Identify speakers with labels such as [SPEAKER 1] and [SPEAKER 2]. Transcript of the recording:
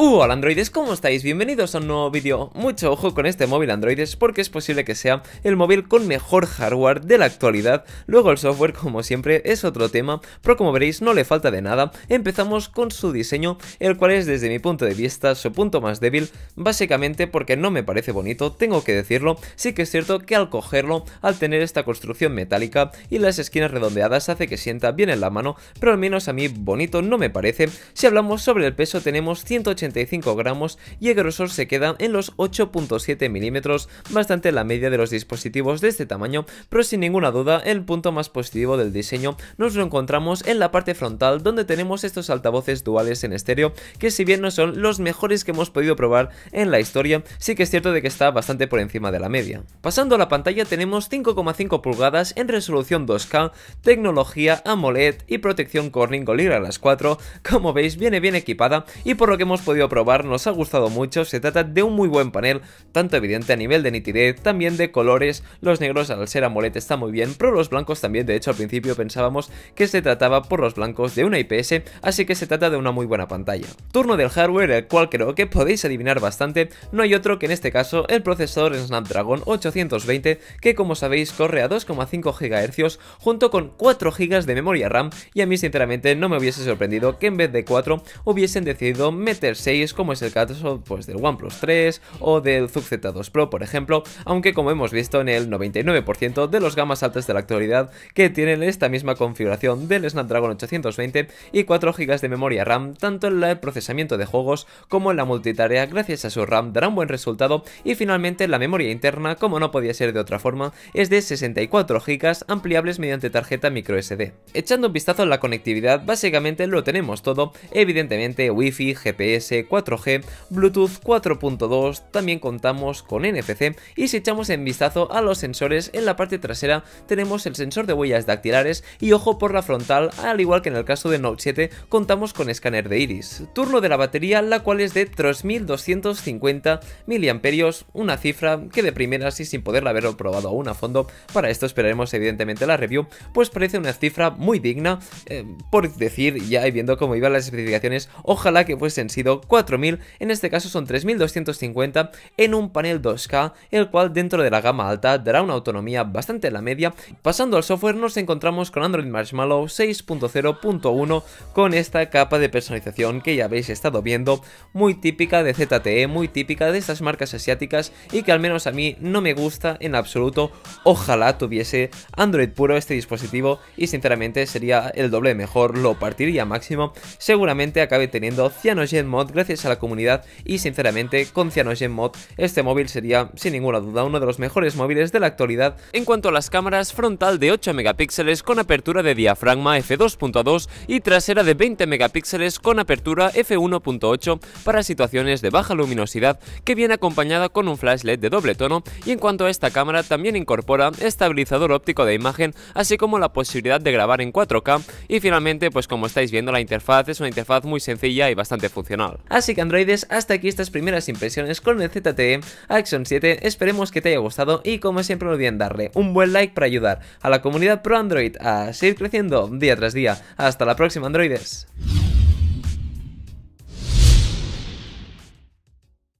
[SPEAKER 1] Uh, hola androides, ¿cómo estáis? Bienvenidos a un nuevo vídeo. Mucho ojo con este móvil androides porque es posible que sea el móvil con mejor hardware de la actualidad. Luego el software, como siempre, es otro tema, pero como veréis no le falta de nada. Empezamos con su diseño, el cual es desde mi punto de vista su punto más débil, básicamente porque no me parece bonito, tengo que decirlo. Sí que es cierto que al cogerlo, al tener esta construcción metálica y las esquinas redondeadas hace que sienta bien en la mano, pero al menos a mí bonito no me parece. Si hablamos sobre el peso tenemos 180 gramos y el grosor se queda en los 8.7 milímetros, bastante la media de los dispositivos de este tamaño, pero sin ninguna duda el punto más positivo del diseño nos lo encontramos en la parte frontal donde tenemos estos altavoces duales en estéreo que si bien no son los mejores que hemos podido probar en la historia, sí que es cierto de que está bastante por encima de la media. Pasando a la pantalla tenemos 5,5 pulgadas en resolución 2K, tecnología AMOLED y protección Corning Gorilla Glass 4, como veis viene bien equipada y por lo que hemos podido probar nos ha gustado mucho, se trata de un muy buen panel, tanto evidente a nivel de nitidez, también de colores, los negros al ser AMOLED está muy bien, pero los blancos también, de hecho al principio pensábamos que se trataba por los blancos de una IPS, así que se trata de una muy buena pantalla. Turno del hardware, el cual creo que podéis adivinar bastante, no hay otro que en este caso el procesador Snapdragon 820, que como sabéis corre a 2,5 GHz junto con 4 GB de memoria RAM, y a mí sinceramente no me hubiese sorprendido que en vez de 4 hubiesen decidido meterse como es el caso pues, del OnePlus 3 o del ZUK Z2 Pro por ejemplo, aunque como hemos visto en el 99% de los gamas altas de la actualidad que tienen esta misma configuración del Snapdragon 820 y 4 GB de memoria RAM tanto en el procesamiento de juegos como en la multitarea gracias a su RAM darán buen resultado y finalmente la memoria interna como no podía ser de otra forma es de 64 GB ampliables mediante tarjeta microSD. Echando un vistazo a la conectividad básicamente lo tenemos todo, evidentemente wifi, GPS, 4G, Bluetooth 4.2, también contamos con NFC y si echamos en vistazo a los sensores en la parte trasera tenemos el sensor de huellas dactilares y ojo por la frontal, al igual que en el caso de Note 7 contamos con escáner de iris. Turno de la batería, la cual es de 3250 mAh, una cifra que de primera si sin poderla haber probado aún a fondo, para esto esperaremos evidentemente la review, pues parece una cifra muy digna, eh, por decir ya y viendo cómo iban las especificaciones, ojalá que fuesen sido 4.000, en este caso son 3.250 en un panel 2K, el cual dentro de la gama alta dará una autonomía bastante en la media. Pasando al software nos encontramos con Android Marshmallow 6.0.1 con esta capa de personalización que ya habéis estado viendo, muy típica de ZTE, muy típica de estas marcas asiáticas y que al menos a mí no me gusta en absoluto. Ojalá tuviese Android puro este dispositivo y sinceramente sería el doble mejor, lo partiría máximo. Seguramente acabe teniendo CyanogenMod gracias a la comunidad y sinceramente con CyanogenMod Mod este móvil sería sin ninguna duda uno de los mejores móviles de la actualidad. En cuanto a las cámaras, frontal de 8 megapíxeles con apertura de diafragma f2.2 y trasera de 20 megapíxeles con apertura f1.8 para situaciones de baja luminosidad que viene acompañada con un flash LED de doble tono y en cuanto a esta cámara también incorpora estabilizador óptico de imagen así como la posibilidad de grabar en 4K y finalmente pues como estáis viendo la interfaz es una interfaz muy sencilla y bastante funcional. Así que androides, hasta aquí estas primeras impresiones con el ZTE Action 7, esperemos que te haya gustado y como siempre no olviden darle un buen like para ayudar a la comunidad pro Android a seguir creciendo día tras día. Hasta la próxima androides.